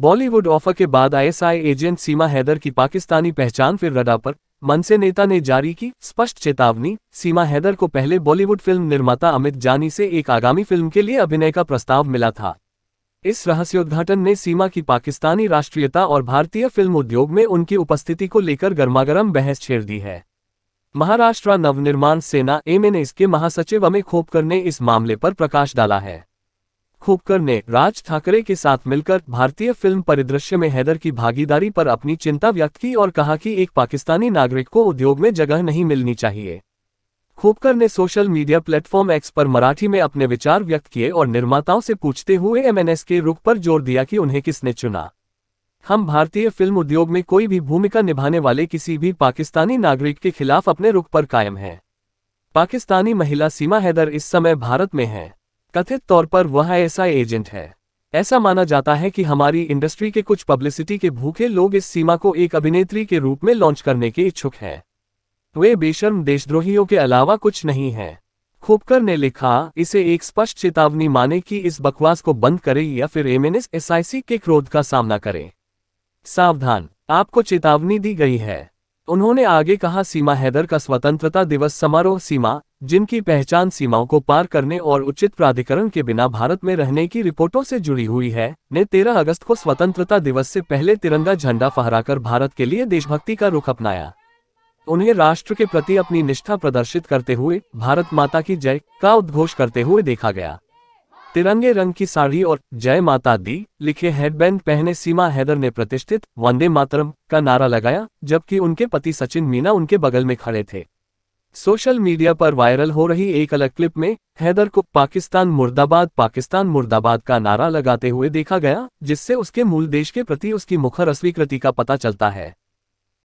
Bollywood offer के बाद ISI agent सीमा हैदर की पाकिस्तानी पहचान फिर रडा पर मनसे नेता ने जारी की स्पष्ट चेतावनी सीमा हैदर को पहले बॉलीवुड फिल्म निर्माता अमित जानी से एक आगामी फिल्म के लिए अभिनय का प्रस्ताव मिला था इस रहस्योद्घाटन ने सीमा की पाकिस्तानी राष्ट्रीयता और भारतीय फिल्म उद्योग में उनकी उपस्थिति को लेकर गर्मागर्म बहस छेड़ दी है महाराष्ट्र नवनिर्माण सेना एम इसके महासचिव अमित खोपकर ने इस मामले पर प्रकाश डाला है खोपकर ने राज ठाकरे के साथ मिलकर भारतीय फिल्म परिदृश्य में हैदर की भागीदारी पर अपनी चिंता व्यक्त की और कहा कि एक पाकिस्तानी नागरिक को उद्योग में जगह नहीं मिलनी चाहिए खोपकर ने सोशल मीडिया प्लेटफॉर्म एक्स पर मराठी में अपने विचार व्यक्त किए और निर्माताओं से पूछते हुए एमएनएस के रुख पर जोर दिया कि उन्हें किसने चुना हम भारतीय फिल्म उद्योग में कोई भी भूमिका निभाने वाले किसी भी पाकिस्तानी नागरिक के खिलाफ अपने रुख पर कायम हैं पाकिस्तानी महिला सीमा हैदर इस समय भारत में हैं कथित तौर पर वह ऐसा एजेंट है ऐसा माना जाता है कि हमारी इंडस्ट्री के कुछ पब्लिसिटी के भूखे लोग इस सीमा को एक अभिनेत्री के रूप में लॉन्च करने के इच्छुक हैं वे बेशर्म देशद्रोहियों के अलावा कुछ नहीं है खोपकर ने लिखा इसे एक स्पष्ट चेतावनी माने कि इस बकवास को बंद करें या फिर एमएनएस एसआईसी के क्रोध का सामना करें सावधान आपको चेतावनी दी गई है उन्होंने आगे कहा सीमा हैदर का स्वतंत्रता दिवस समारोह सीमा जिनकी पहचान सीमाओं को पार करने और उचित प्राधिकरण के बिना भारत में रहने की रिपोर्टों से जुड़ी हुई है ने 13 अगस्त को स्वतंत्रता दिवस से पहले तिरंगा झंडा फहराकर भारत के लिए देशभक्ति का रुख अपनाया उन्हें राष्ट्र के प्रति अपनी निष्ठा प्रदर्शित करते हुए भारत माता की जय का उद्घोष करते हुए देखा गया तिरंगे रंग की साड़ी और जय माता दी लिखे हेडबैंड पहने सीमा हैदर ने प्रतिष्ठित वंदे मातरम का नारा लगाया जबकि उनके पति सचिन मीना उनके बगल में खड़े थे सोशल मीडिया पर वायरल हो रही एक अलग क्लिप में हैदर को पाकिस्तान मुर्दाबाद पाकिस्तान मुर्दाबाद का नारा लगाते हुए देखा गया जिससे उसके मूल देश के प्रति उसकी मुखर अस्वीकृति का पता चलता है